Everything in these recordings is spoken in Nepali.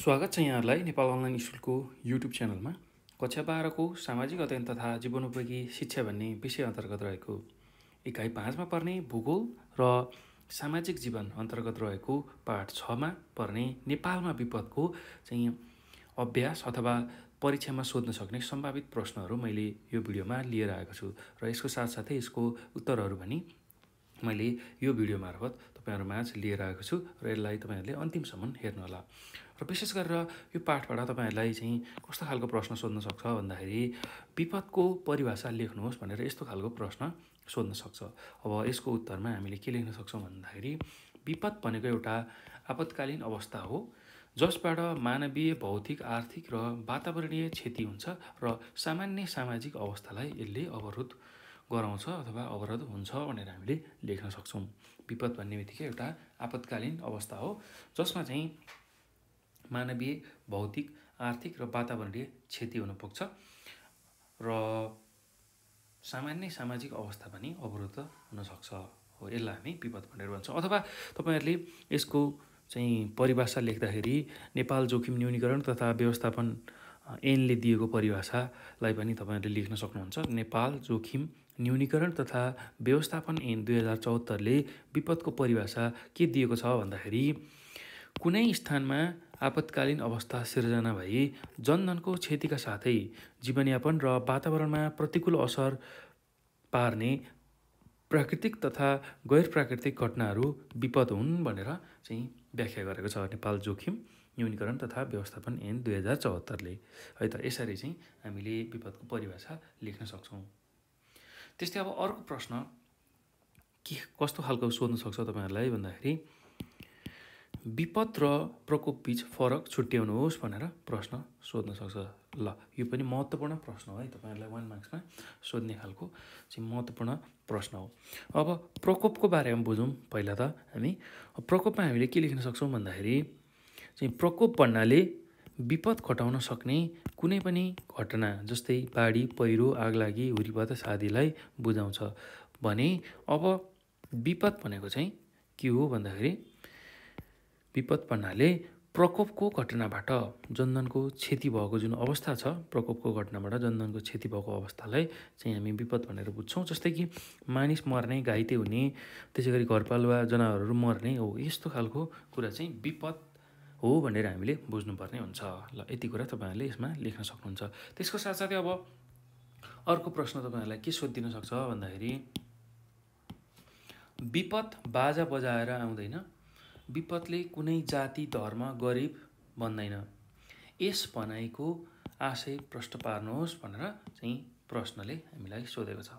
स्वागत छ यहाँहरूलाई नेपाल अनलाइन स्कुलको युट्युब च्यानलमा कक्षा बाह्रको सामाजिक अध्ययन तथा जीवनोपयोगी शिक्षा भन्ने विषय अन्तर्गत रहेको इकाइ पाँचमा पर्ने भूगोल र सामाजिक जीवन अन्तर्गत रहेको पाठ छमा पर्ने नेपालमा विपदको चाहिँ अभ्यास अथवा परीक्षामा सोध्न सक्ने सम्भावित प्रश्नहरू मैले यो भिडियोमा लिएर आएको छु र यसको साथसाथै यसको उत्तरहरू पनि मैले यो भिडियो मार्फत तपाईँहरूमाझ लिएर आएको छु र यसलाई तपाईँहरूले अन्तिमसम्म हेर्नुहोला र विशेष गरेर यो पाठबाट तपाईँहरूलाई चाहिँ कस्तो खालको प्रश्न सोध्न सक्छ भन्दाखेरि विपदको परिभाषा लेख्नुहोस् भनेर यस्तो खालको प्रश्न सोध्न सक्छ अब यसको उत्तरमा हामीले के लेख्न सक्छौँ भन्दाखेरि विपद भनेको एउटा आपतकालीन अवस्था हो जसबाट मानवीय भौतिक आर्थिक र वातावरणीय क्षति हुन्छ र सामान्य सामाजिक अवस्थालाई यसले अवरोध गराउँछ अथवा अवरोध हुन्छ भनेर हामीले लेख्न सक्छौँ विपद भन्ने बित्तिकै एउटा आपतकालीन अवस्था हो जसमा चाहिँ मानवीय भौतिक आर्थिक र वातावरणीय क्षति हुन पुग्छ र सामान्य सामाजिक अवस्था पनि अवरुद्ध हुनसक्छ हो यसलाई हामी विपद भनेर भन्छौँ अथवा तपाईँहरूले यसको चाहिँ परिभाषा लेख्दाखेरि नेपाल जोखिम न्यूनीकरण तथा व्यवस्थापन एनले दिएको परिभाषालाई पनि तपाईँहरूले लेख्न सक्नुहुन्छ नेपाल जोखिम न्यूनीकरण तथा व्यवस्थापन एन दुई हजार चौहत्तरले विपदको परिभाषा के दिएको छ भन्दाखेरि कुनै स्थानमा आपतकालीन अवस्था सिर्जना भई जनधनको क्षतिका साथै जीवनयापन र वातावरणमा प्रतिकूल असर पार्ने प्राकृतिक तथा गैर प्राकृतिक घटनाहरू विपद हुन् भनेर चाहिँ व्याख्या गरेको छ नेपाल जोखिम न्यूनीकरण तथा व्यवस्थापन एन दुई हजार चौहत्तरले है त यसरी चाहिँ हामीले विपदको परिभाषा लेख्न सक्छौँ त्यस्तै अब अर्को प्रश्न के कस्तो खालको सोध्न सक्छ तपाईँहरूलाई भन्दाखेरि विपद र प्रकोप बिच फरक छुट्याउनुहोस् भनेर प्रश्न सोध्न सक्छ ल यो पनि महत्त्वपूर्ण प्रश्न हो है तपाईँहरूलाई वान मार्क्समा सोध्ने खालको चाहिँ महत्त्वपूर्ण प्रश्न हो अब प्रकोपको बारेमा बुझौँ पहिला त हामी प्रकोपमा हामीले के लेख्न सक्छौँ भन्दाखेरि चाहिँ प्रकोप भन्नाले विपद घटाउन सक्ने कुनै पनि घटना जस्तै बाढी पहिरो आगलागी हुरीपात आदिलाई बुझाउँछ भने अब विपद भनेको चाहिँ के हो भन्दाखेरि विपद पन्नाले प्रकोपको घटनाबाट जनधनको क्षति भएको जुन अवस्था छ प्रकोपको घटनाबाट जनधनको क्षति भएको अवस्थालाई चाहिँ हामी विपद भनेर बुझ्छौँ जस्तै कि मानिस मर्ने घाइते हुने त्यसै गरी घरपालुवा जनावरहरू मर्ने हो यस्तो खालको कुरा चाहिँ विपद हो भनेर हामीले बुझ्नुपर्ने हुन्छ ल यति कुरा तपाईँहरूले यसमा लेख्न सक्नुहुन्छ त्यसको साथसाथै अब अर्को प्रश्न तपाईँहरूलाई के सोधिदिन सक्छ भन्दाखेरि विपद बाजा बजाएर आउँदैन विपदले कुनै जाति धर्म गरिब भन्दैन यस भनाइको आशय प्रष्ट पार्नुहोस् भनेर चाहिँ प्रश्नले हामीलाई सोधेको छ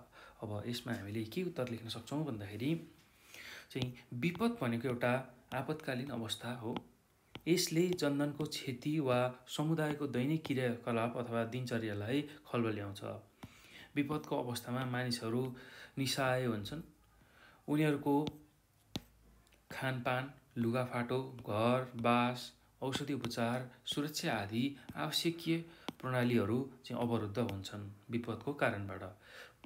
अब यसमा हामीले के उत्तर लेख्न सक्छौँ भन्दाखेरि चाहिँ विपद भनेको एउटा आपतकालीन अवस्था हो यसले जनधनको क्षति वा समुदायको दैनिक क्रियाकलाप अथवा दिनचर्यालाई खलबल्याउँछ विपदको अवस्थामा मानिसहरू निसाय हुन्छन् उनीहरूको खानपान लुगाफाटो घर बास औषधि उपचार सुरक्षा आदि आवश्यकीय प्रणालीहरू चाहिँ अवरुद्ध हुन्छन् विपदको कारणबाट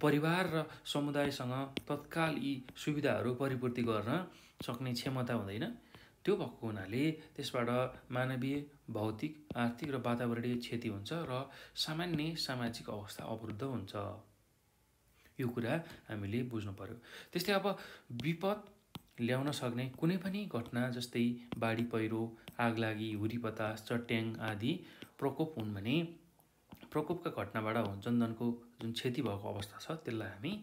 परिवार र समुदायसँग तत्काल यी सुविधाहरू परिपूर्ति गर्न सक्ने क्षमता हुँदैन त्यो भएको हुनाले त्यसबाट मानवीय भौतिक आर्थिक र वातावरणीय क्षति हुन्छ र सामान्य सामाजिक अवस्था अवरुद्ध हुन्छ यो कुरा हामीले बुझ्नु पऱ्यो त्यस्तै अब विपद ल्याउन सक्ने कुनै पनि घटना जस्तै बाढी पहिरो आगलागी हुरी बतास चट्याङ आदि प्रकोप हुन् भने प्रकोपका घटनाबाट जनधनको जुन क्षति भएको अवस्था छ त्यसलाई हामी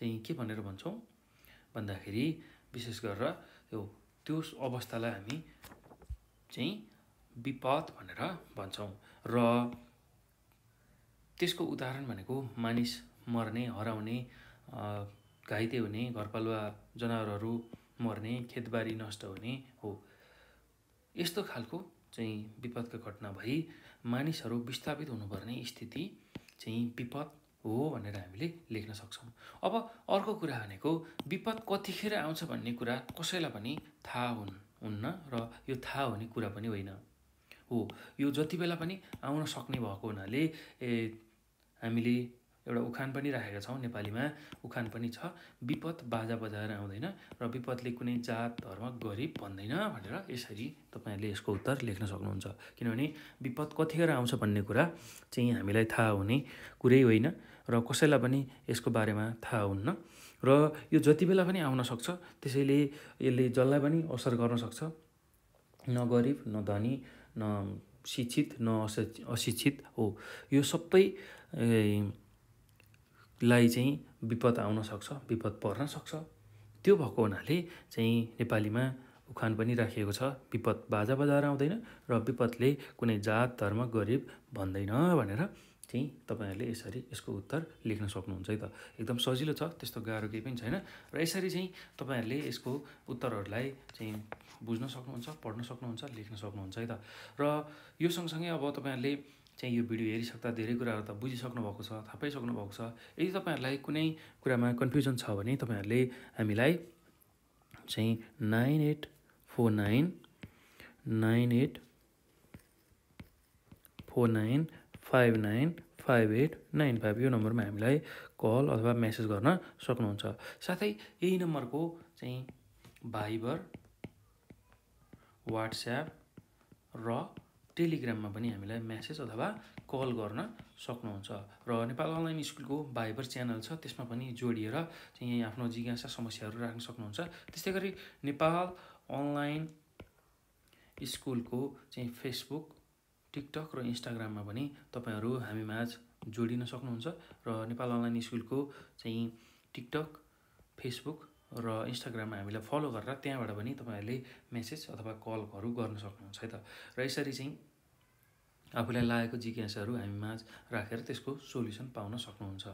चाहिँ के भनेर भन्छौँ भन्दाखेरि विशेष गरेर त्यो त्यो अवस्थालाई हामी चाहिँ विपद भनेर भन्छौँ र त्यसको उदाहरण भनेको मानिस मर्ने हराउने घाइते हुने घरपालुवा जनावरहरू मर्ने खेतबारी नष्ट हुने हो यस्तो खालको चाहिँ विपदका घटना भई मानिसहरू विस्थापित हुनुपर्ने स्थिति चाहिँ विपद हो भनेर हामीले लेख्न सक्छौँ अब अर्को कुरा भनेको विपद कतिखेर आउँछ भन्ने कुरा कसैलाई पनि थाहा हुन् हुन्न र यो थाहा हुने कुरा पनि होइन हो यो जति बेला पनि आउन सक्ने भएको हुनाले हामीले एउटा उखान पनि राखेका छौँ नेपालीमा उखान पनि छ विपद बाजा बजाएर आउँदैन र विपदले कुनै जात धर्म गरिब भन्दैन भनेर यसरी तपाईँहरूले यसको उत्तर लेख्न सक्नुहुन्छ किनभने विपद कतिखेर आउँछ भन्ने कुरा चाहिँ हामीलाई थाहा हुने कुरै होइन र कसैलाई पनि यसको बारेमा थाहा हुन्न र यो जति बेला पनि आउन सक्छ त्यसैले यसले जसलाई पनि असर गर्न सक्छ न गरिब न धनी न शिक्षित न अशिक्षित हो यो सबै लाई चाहिँ विपद आउन सक्छ विपद पर्न सक्छ त्यो भएको हुनाले चाहिँ नेपालीमा उखान पनि राखिएको छ विपद बाजा बजाएर आउँदैन र विपदले कुनै जात धर्म गरिब भन्दैन भनेर चाहिँ तपाईँहरूले यसरी यसको उत्तर लेख्न सक्नुहुन्छ है त एकदम सजिलो छ त्यस्तो गाह्रो केही पनि छैन र यसरी चाहिँ तपाईँहरूले यसको उत्तरहरूलाई चाहिँ बुझ्न सक्नुहुन्छ पढ्न सक्नुहुन्छ लेख्न सक्नुहुन्छ है त र यो सँगसँगै अब तपाईँहरूले चाहिँ यो भिडियो हेरिसक्दा धेरै कुराहरू त बुझिसक्नु भएको छ थाहा पाइसक्नु भएको छ यदि तपाईँहरूलाई कुनै कुरामा कन्फ्युजन छ भने तपाईँहरूले हामीलाई चाहिँ nine eight four nine nine eight four nine five nine five eight nine five यो नम्बरमा हामीलाई कल अथवा मेसेज गर्न सक्नुहुन्छ साथै यही नम्बरको चाहिँ भाइबर वाट्सएप र टेलिग्राममा पनि हामीलाई म्यासेज अथवा कल गर्न सक्नुहुन्छ र नेपाल अनलाइन स्कुलको भाइबर च्यानल छ त्यसमा पनि जोडिएर चाहिँ आफ्नो जिज्ञासा समस्याहरू राख्न सक्नुहुन्छ त्यस्तै गरी नेपाल अनलाइन स्कुलको चाहिँ फेसबुक टिकटक र इन्स्टाग्राममा पनि तपाईँहरू हामी माझ जोडिन सक्नुहुन्छ र नेपाल अनलाइन स्कुलको चाहिँ टिकटक फेसबुक र इन्स्टाग्राममा हामीलाई फलो गरेर त्यहाँबाट पनि तपाईँहरूले मेसेज अथवा कलहरू गर्न सक्नुहुन्छ है त र यसरी चाहिँ आफूलाई लागेको जिज्ञासाहरू हामी माझ राखेर त्यसको सोल्युसन पाउन सक्नुहुन्छ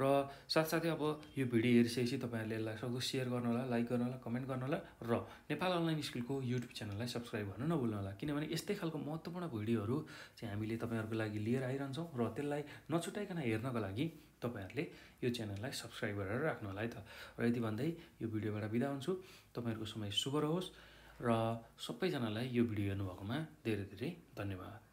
र साथसाथै अब यो भिडियो हेरिसकेपछि तपाईँहरूले यसलाई सक्दो सेयर होला लाइक होला कमेन्ट होला र नेपाल अनलाइन स्कुलको युट्युब च्यानललाई सब्सक्राइब गर्न होला किनभने यस्तै खालको महत्त्वपूर्ण भिडियोहरू चाहिँ हामीले तपाईँहरूको लागि लिएर आइरहन्छौँ र त्यसलाई नछुटाइकन हेर्नको लागि तपाईँहरूले यो च्यानललाई सब्सक्राइब गरेर होला है त र यति भन्दै यो भिडियोबाट बिदा हुन्छु तपाईँहरूको समय शुभ रहोस् र सबैजनालाई यो भिडियो हेर्नुभएकोमा धेरै धेरै धन्यवाद